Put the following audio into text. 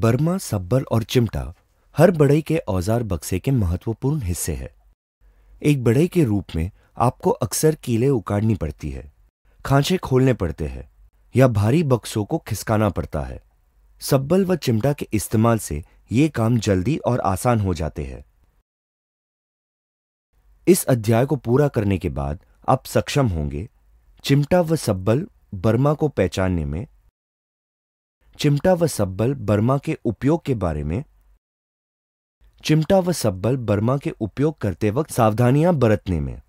Burma सब्बल और चिमटा हर बड़ई के औजार बक्से के महत्वपूर्ण हिस्से है एक बड़ई के रूप में आपको अक्सर कीले उकाड़नी पड़ती है खांचे खोलने पड़ते हैं या भारी बक्सों को खिसकाना पड़ता है सब्बल व चिमटा के इस्तेमाल से ये काम जल्दी और आसान हो जाते हैं इस अध्याय को पूरा करने के बाद आप सक्षम होंगे चिमटा व सब्बल बर्मा को पहचानने में चिमटा व सब्बल बर्मा के उपयोग के बारे में चिमटा व सब्बल बर्मा के उपयोग करते वक्त सावधानियां बरतने में